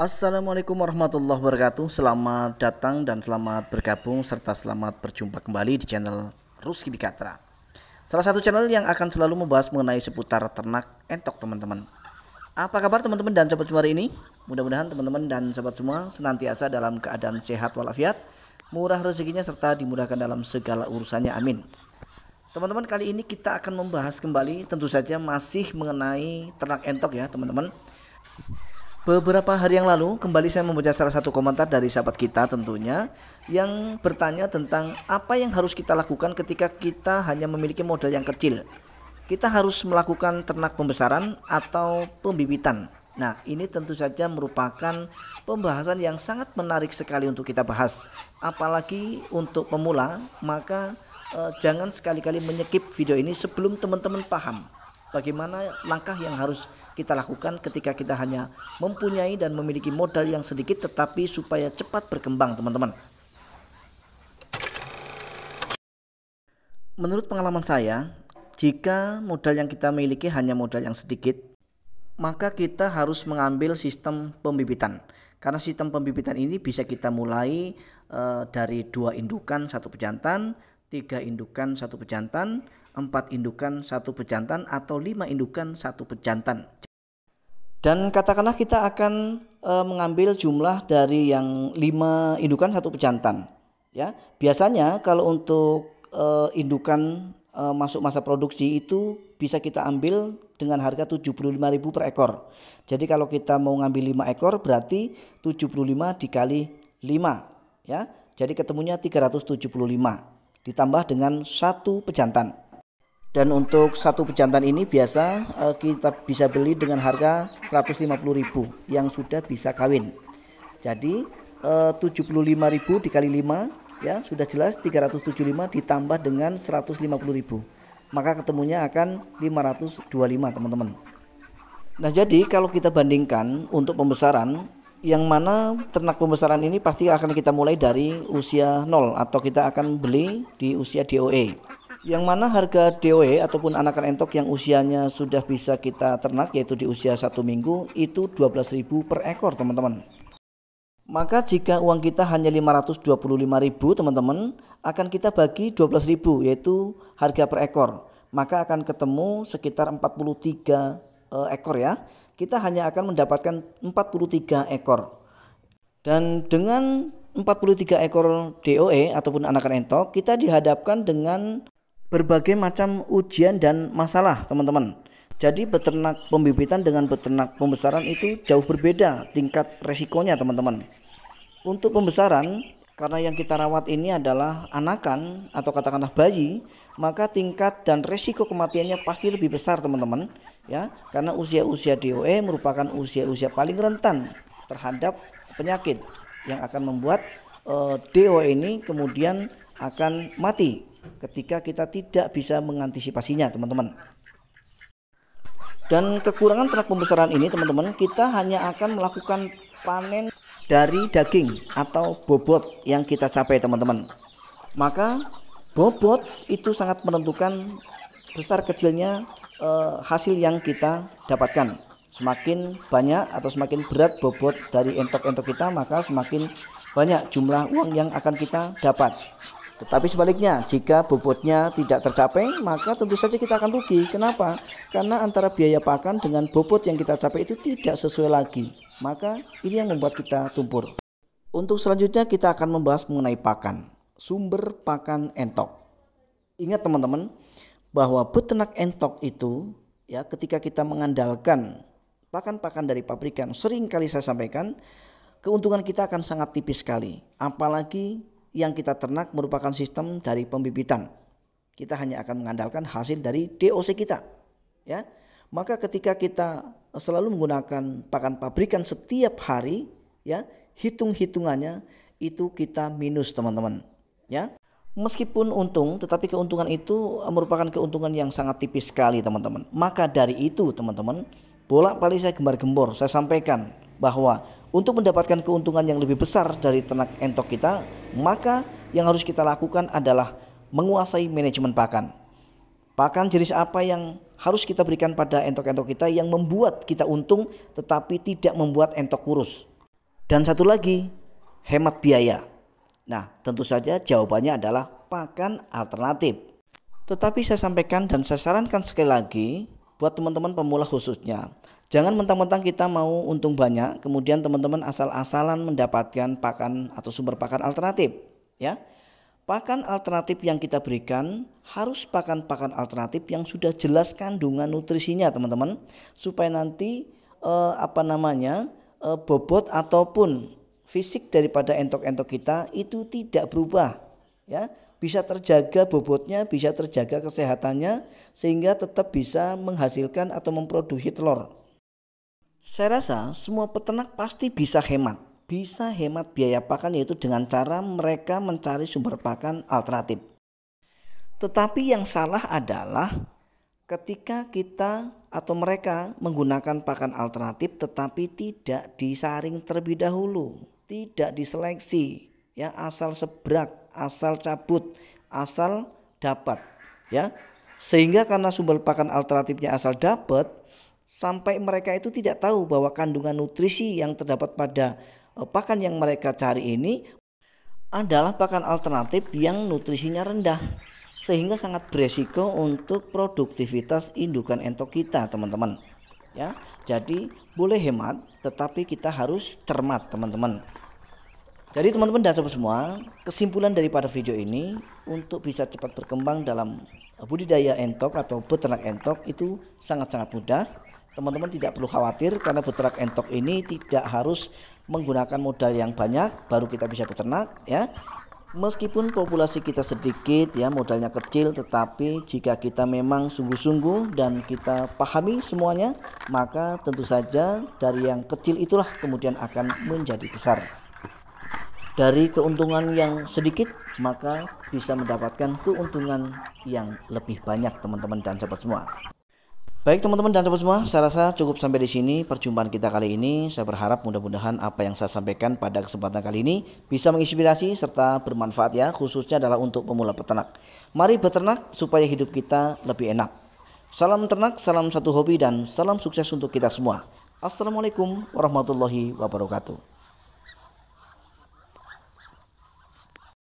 Assalamualaikum warahmatullahi wabarakatuh Selamat datang dan selamat bergabung Serta selamat berjumpa kembali di channel Ruski Bikatra Salah satu channel yang akan selalu membahas mengenai seputar ternak entok teman-teman Apa kabar teman-teman dan sahabat semua hari ini? Mudah-mudahan teman-teman dan sahabat semua senantiasa dalam keadaan sehat walafiat Murah rezekinya serta dimudahkan dalam segala urusannya amin Teman-teman kali ini kita akan membahas kembali tentu saja masih mengenai ternak entok ya teman-teman Beberapa hari yang lalu kembali saya membaca salah satu komentar dari sahabat kita tentunya yang bertanya tentang apa yang harus kita lakukan ketika kita hanya memiliki modal yang kecil. Kita harus melakukan ternak pembesaran atau pembibitan. Nah, ini tentu saja merupakan pembahasan yang sangat menarik sekali untuk kita bahas. Apalagi untuk pemula, maka eh, jangan sekali-kali menyekip video ini sebelum teman-teman paham bagaimana langkah yang harus kita lakukan ketika kita hanya mempunyai dan memiliki modal yang sedikit tetapi supaya cepat berkembang teman-teman. Menurut pengalaman saya, jika modal yang kita miliki hanya modal yang sedikit, maka kita harus mengambil sistem pembibitan. Karena sistem pembibitan ini bisa kita mulai e, dari dua indukan satu pejantan, tiga indukan satu pejantan, empat indukan satu pejantan, atau lima indukan satu pejantan. Dan katakanlah kita akan e, mengambil jumlah dari yang lima indukan satu pejantan. Ya, biasanya kalau untuk e, indukan e, masuk masa produksi itu bisa kita ambil dengan harga 75.000 per ekor. Jadi kalau kita mau ngambil 5 ekor berarti 75 dikali 5 ya. Jadi ketemunya 375 ditambah dengan satu pejantan. Dan untuk satu pejantan ini biasa uh, kita bisa beli dengan harga 150.000 yang sudah bisa kawin. Jadi eh, uh, 75.000 dikali 5 ya sudah jelas 375 ditambah dengan 150.000. Maka ketemunya akan 525, teman-teman. Nah, jadi kalau kita bandingkan untuk pembesaran yang mana ternak pembesaran ini pasti akan kita mulai dari usia 0 atau kita akan beli di usia DOE yang mana harga DOE ataupun anakan entok yang usianya sudah bisa kita ternak yaitu di usia satu minggu itu 12.000 per ekor teman-teman maka jika uang kita hanya 525.000 teman-teman akan kita bagi 12.000 yaitu harga per ekor maka akan ketemu sekitar 43 eh, ekor ya kita hanya akan mendapatkan 43 ekor dan dengan 43 ekor DOE ataupun anakan entok kita dihadapkan dengan berbagai macam ujian dan masalah teman-teman. Jadi beternak pembibitan dengan beternak pembesaran itu jauh berbeda tingkat resikonya teman-teman. Untuk pembesaran, karena yang kita rawat ini adalah anakan atau katakanlah bayi, maka tingkat dan resiko kematiannya pasti lebih besar teman-teman. Ya, karena usia-usia DOE merupakan usia-usia paling rentan terhadap penyakit yang akan membuat uh, eh, DOE ini kemudian akan mati ketika kita tidak bisa mengantisipasinya, teman-teman. Dan kekurangan ternak pembesaran ini, teman-teman, kita hanya akan melakukan panen dari daging atau bobot yang kita capai, teman-teman. Maka bobot itu sangat menentukan besar kecilnya eh, hasil yang kita dapatkan. Semakin banyak atau semakin berat bobot dari entok-entok kita, maka semakin banyak jumlah uang yang akan kita dapat. Tetapi sebaliknya, jika bobotnya tidak tercapai, maka tentu saja kita akan rugi. Kenapa? Karena antara biaya pakan dengan bobot yang kita capai itu tidak sesuai lagi. Maka ini yang membuat kita tumpur. Untuk selanjutnya kita akan membahas mengenai pakan. Sumber pakan entok. Ingat teman-teman bahwa beternak entok itu ya ketika kita mengandalkan pakan-pakan dari pabrikan sering kali saya sampaikan keuntungan kita akan sangat tipis sekali apalagi yang kita ternak merupakan sistem dari pembibitan. Kita hanya akan mengandalkan hasil dari DOC kita. Ya. Maka ketika kita selalu menggunakan pakan pabrikan setiap hari, ya, hitung-hitungannya itu kita minus, teman-teman. Ya. Meskipun untung, tetapi keuntungan itu merupakan keuntungan yang sangat tipis sekali, teman-teman. Maka dari itu, teman-teman, bolak-balik saya gembar-gembor, saya sampaikan bahwa untuk mendapatkan keuntungan yang lebih besar dari ternak entok kita, maka yang harus kita lakukan adalah menguasai manajemen pakan. Pakan jenis apa yang harus kita berikan pada entok-entok kita yang membuat kita untung tetapi tidak membuat entok kurus. Dan satu lagi, hemat biaya. Nah, tentu saja jawabannya adalah pakan alternatif. Tetapi saya sampaikan dan saya sarankan sekali lagi buat teman-teman pemula khususnya, Jangan mentang-mentang kita mau untung banyak, kemudian teman-teman asal-asalan mendapatkan pakan atau sumber pakan alternatif, ya. Pakan alternatif yang kita berikan harus pakan-pakan alternatif yang sudah jelas kandungan nutrisinya, teman-teman, supaya nanti eh, apa namanya? Eh, bobot ataupun fisik daripada entok-entok kita itu tidak berubah, ya. Bisa terjaga bobotnya, bisa terjaga kesehatannya sehingga tetap bisa menghasilkan atau memproduksi telur. Saya rasa semua peternak pasti bisa hemat. Bisa hemat biaya pakan yaitu dengan cara mereka mencari sumber pakan alternatif. Tetapi yang salah adalah ketika kita atau mereka menggunakan pakan alternatif tetapi tidak disaring terlebih dahulu, tidak diseleksi, ya asal sebrak, asal cabut, asal dapat, ya. Sehingga karena sumber pakan alternatifnya asal dapat, sampai mereka itu tidak tahu bahwa kandungan nutrisi yang terdapat pada eh, pakan yang mereka cari ini adalah pakan alternatif yang nutrisinya rendah sehingga sangat beresiko untuk produktivitas indukan entok kita teman-teman ya jadi boleh hemat tetapi kita harus cermat teman-teman jadi teman-teman dan sobat semua kesimpulan daripada video ini untuk bisa cepat berkembang dalam eh, budidaya entok atau beternak entok itu sangat-sangat mudah teman-teman tidak perlu khawatir karena beternak entok ini tidak harus menggunakan modal yang banyak baru kita bisa beternak ya Meskipun populasi kita sedikit ya modalnya kecil tetapi jika kita memang sungguh-sungguh dan kita pahami semuanya maka tentu saja dari yang kecil itulah kemudian akan menjadi besar. Dari keuntungan yang sedikit maka bisa mendapatkan keuntungan yang lebih banyak teman-teman dan sobat semua. Baik teman-teman dan teman semua, saya rasa cukup sampai di sini perjumpaan kita kali ini. Saya berharap mudah-mudahan apa yang saya sampaikan pada kesempatan kali ini bisa menginspirasi serta bermanfaat ya, khususnya adalah untuk pemula peternak. Mari beternak supaya hidup kita lebih enak. Salam ternak, salam satu hobi dan salam sukses untuk kita semua. Assalamualaikum warahmatullahi wabarakatuh.